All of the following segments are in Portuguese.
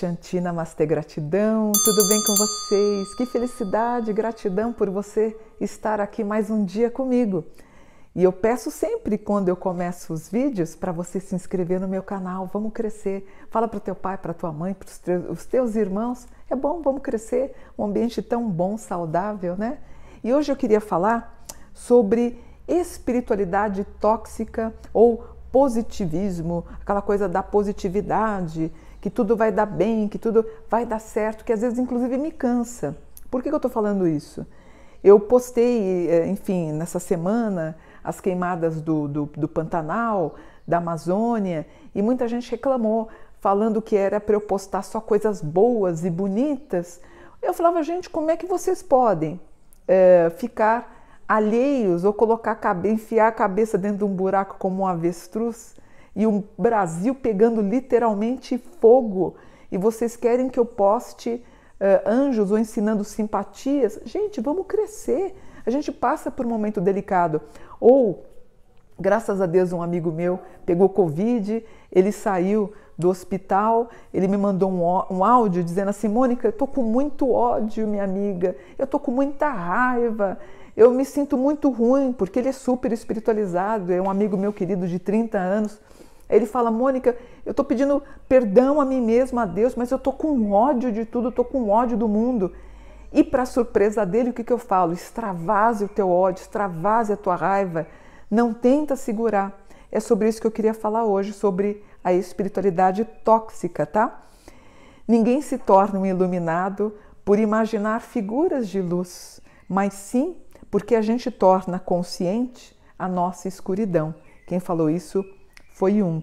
Shanti, Namastê, gratidão. Tudo bem com vocês? Que felicidade, gratidão por você estar aqui mais um dia comigo. E eu peço sempre quando eu começo os vídeos para você se inscrever no meu canal. Vamos crescer. Fala para o teu pai, para tua mãe, para os teus irmãos. É bom, vamos crescer. Um ambiente tão bom, saudável, né? E hoje eu queria falar sobre espiritualidade tóxica ou positivismo, aquela coisa da positividade, que tudo vai dar bem, que tudo vai dar certo, que às vezes inclusive me cansa. Por que, que eu estou falando isso? Eu postei, eh, enfim, nessa semana as queimadas do, do, do Pantanal, da Amazônia, e muita gente reclamou, falando que era para eu postar só coisas boas e bonitas. Eu falava, gente, como é que vocês podem é, ficar alheios ou colocar enfiar a cabeça dentro de um buraco como um avestruz? e o Brasil pegando literalmente fogo, e vocês querem que eu poste uh, anjos ou ensinando simpatias? Gente, vamos crescer. A gente passa por um momento delicado. Ou, graças a Deus, um amigo meu pegou Covid, ele saiu do hospital, ele me mandou um, um áudio dizendo assim: Mônica, eu tô com muito ódio, minha amiga, eu tô com muita raiva, eu me sinto muito ruim, porque ele é super espiritualizado, é um amigo meu querido de 30 anos. Aí ele fala, Mônica, eu estou pedindo perdão a mim mesma, a Deus, mas eu estou com ódio de tudo, estou com ódio do mundo. E para surpresa dele, o que, que eu falo? Extravase o teu ódio, extravase a tua raiva, não tenta segurar. É sobre isso que eu queria falar hoje, sobre a espiritualidade tóxica, tá? Ninguém se torna um iluminado por imaginar figuras de luz, mas sim porque a gente torna consciente a nossa escuridão. Quem falou isso foi Jung.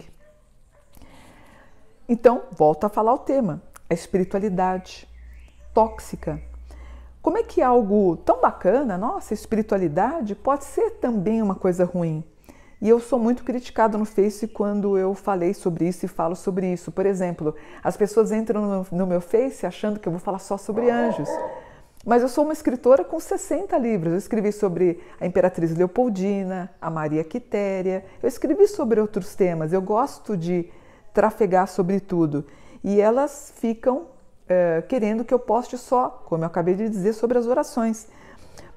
Então, volto a falar o tema, a espiritualidade tóxica. Como é que algo tão bacana, nossa, espiritualidade, pode ser também uma coisa ruim? E eu sou muito criticado no Face quando eu falei sobre isso e falo sobre isso. Por exemplo, as pessoas entram no, no meu Face achando que eu vou falar só sobre anjos. Mas eu sou uma escritora com 60 livros. Eu escrevi sobre a Imperatriz Leopoldina, a Maria Quitéria. Eu escrevi sobre outros temas. Eu gosto de trafegar sobre tudo. E elas ficam é, querendo que eu poste só, como eu acabei de dizer, sobre as orações.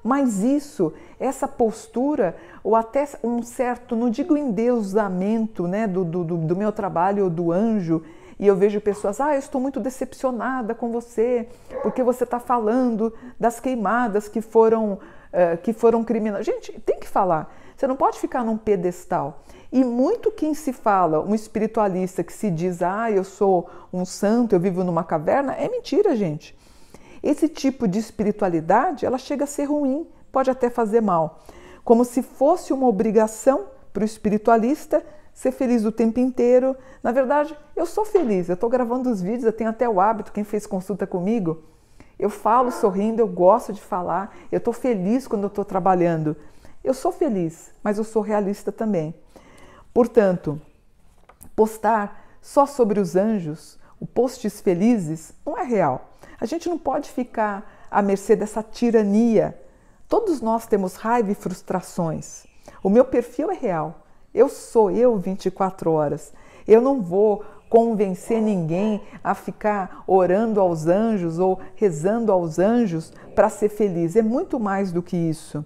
Mas isso, essa postura, ou até um certo, não digo endeusamento né, do, do, do meu trabalho ou do anjo, e eu vejo pessoas, ah, eu estou muito decepcionada com você, porque você está falando das queimadas que foram, uh, que foram criminosas. Gente, tem que falar. Você não pode ficar num pedestal. E muito quem se fala, um espiritualista que se diz, ah, eu sou um santo, eu vivo numa caverna, é mentira, gente. Esse tipo de espiritualidade, ela chega a ser ruim, pode até fazer mal. Como se fosse uma obrigação para o espiritualista ser feliz o tempo inteiro. Na verdade, eu sou feliz. Eu estou gravando os vídeos, eu tenho até o hábito, quem fez consulta comigo, eu falo sorrindo, eu gosto de falar, eu estou feliz quando eu estou trabalhando. Eu sou feliz, mas eu sou realista também. Portanto, postar só sobre os anjos, o posts felizes, não é real. A gente não pode ficar à mercê dessa tirania. Todos nós temos raiva e frustrações. O meu perfil é real. Eu sou eu 24 horas. Eu não vou convencer ninguém a ficar orando aos anjos ou rezando aos anjos para ser feliz. É muito mais do que isso.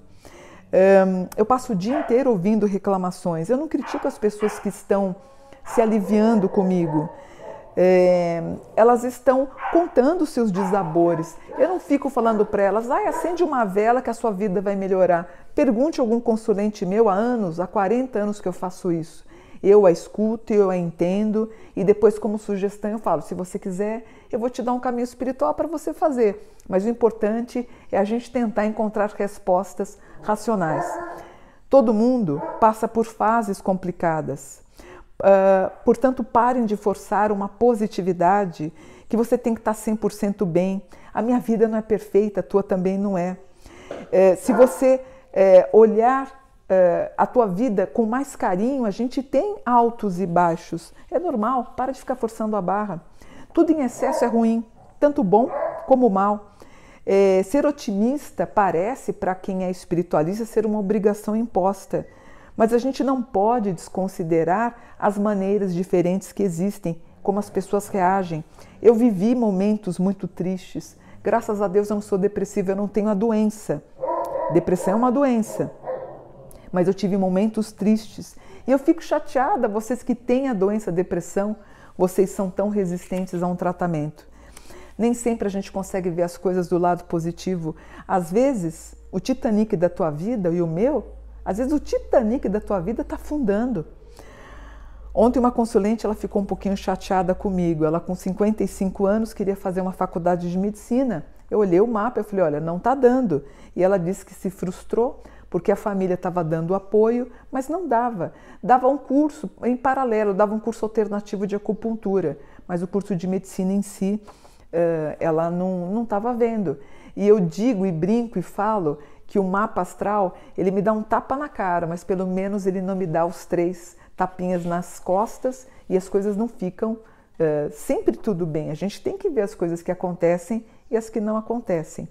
eu passo o dia inteiro ouvindo reclamações. Eu não critico as pessoas que estão se aliviando comigo é, elas estão contando seus desabores. Eu não fico falando para elas, ah, acende uma vela que a sua vida vai melhorar. Pergunte algum consulente meu há anos, há 40 anos que eu faço isso. Eu a escuto, eu a entendo e depois, como sugestão, eu falo: se você quiser, eu vou te dar um caminho espiritual para você fazer. Mas o importante é a gente tentar encontrar respostas racionais. Todo mundo passa por fases complicadas Uh, portanto, parem de forçar uma positividade que você tem que estar 100% bem. A minha vida não é perfeita, a tua também não é. é se você é, olhar é, a tua vida com mais carinho, a gente tem altos e baixos. É normal, para de ficar forçando a barra. Tudo em excesso é ruim, tanto bom como mal. É, ser otimista parece, para quem é espiritualista, ser uma obrigação imposta. Mas a gente não pode desconsiderar as maneiras diferentes que existem, como as pessoas reagem. Eu vivi momentos muito tristes. Graças a Deus eu não sou depressiva, eu não tenho a doença. Depressão é uma doença. Mas eu tive momentos tristes. E eu fico chateada, vocês que têm a doença a depressão, vocês são tão resistentes a um tratamento. Nem sempre a gente consegue ver as coisas do lado positivo. Às vezes, o Titanic da tua vida e o meu às vezes o Titanic da tua vida está afundando. Ontem uma consulente, ela ficou um pouquinho chateada comigo. Ela com 55 anos queria fazer uma faculdade de medicina. Eu olhei o mapa e falei, olha, não está dando. E ela disse que se frustrou porque a família estava dando apoio, mas não dava. Dava um curso em paralelo, dava um curso alternativo de acupuntura, mas o curso de medicina em si, eh, ela não estava vendo. E eu digo e brinco e falo que o mapa astral ele me dá um tapa na cara, mas pelo menos ele não me dá os três tapinhas nas costas e as coisas não ficam uh, sempre tudo bem. A gente tem que ver as coisas que acontecem e as que não acontecem.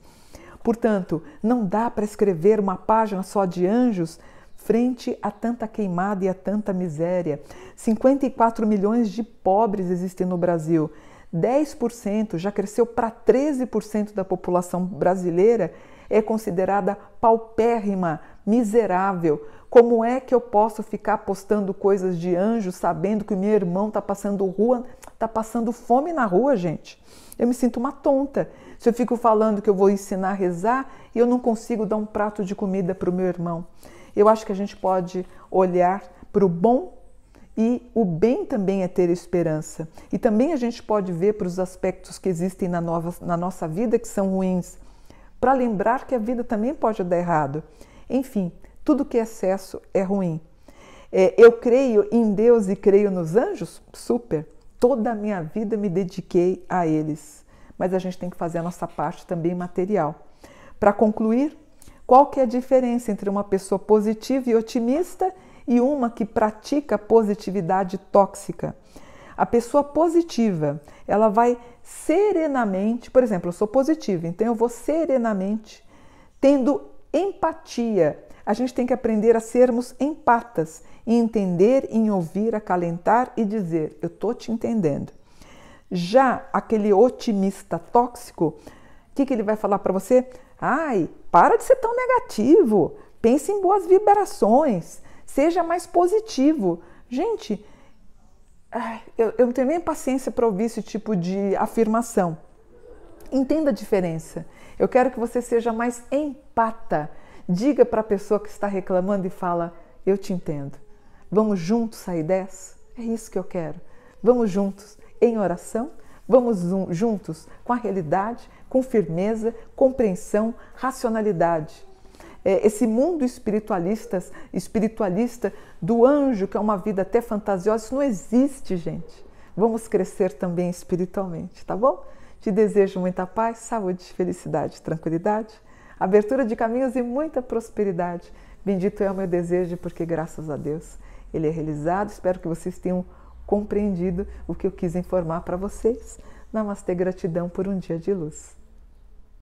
Portanto, não dá para escrever uma página só de anjos frente a tanta queimada e a tanta miséria. 54 milhões de pobres existem no Brasil. 10% já cresceu para 13% da população brasileira é considerada paupérrima, miserável. Como é que eu posso ficar postando coisas de anjo sabendo que o meu irmão está passando rua, está passando fome na rua, gente? Eu me sinto uma tonta. Se eu fico falando que eu vou ensinar a rezar e eu não consigo dar um prato de comida para o meu irmão. Eu acho que a gente pode olhar para o bom e o bem também é ter esperança. E também a gente pode ver para os aspectos que existem na, nova, na nossa vida que são ruins para lembrar que a vida também pode dar errado. Enfim, tudo que é excesso é ruim. É, eu creio em Deus e creio nos anjos? Super! Toda a minha vida me dediquei a eles. Mas a gente tem que fazer a nossa parte também material. Para concluir, qual que é a diferença entre uma pessoa positiva e otimista e uma que pratica positividade tóxica? a pessoa positiva, ela vai serenamente, por exemplo, eu sou positiva, então eu vou serenamente tendo empatia. A gente tem que aprender a sermos empatas, em entender, em ouvir, acalentar e dizer: eu tô te entendendo. Já aquele otimista tóxico, o que, que ele vai falar para você? Ai, para de ser tão negativo, pense em boas vibrações, seja mais positivo. Gente, eu, eu não tenho nem paciência para ouvir esse tipo de afirmação. Entenda a diferença. Eu quero que você seja mais empata. Diga para a pessoa que está reclamando e fala: "Eu te entendo. Vamos juntos sair dessa? É isso que eu quero. Vamos juntos em oração, vamos juntos com a realidade, com firmeza, compreensão, racionalidade." É, esse mundo espiritualista, espiritualista do anjo, que é uma vida até fantasiosa, isso não existe, gente. Vamos crescer também espiritualmente, tá bom? Te desejo muita paz, saúde, felicidade, tranquilidade, abertura de caminhos e muita prosperidade. Bendito é o meu desejo, porque graças a Deus ele é realizado. Espero que vocês tenham compreendido o que eu quis informar para vocês. Namastê, gratidão por um dia de luz.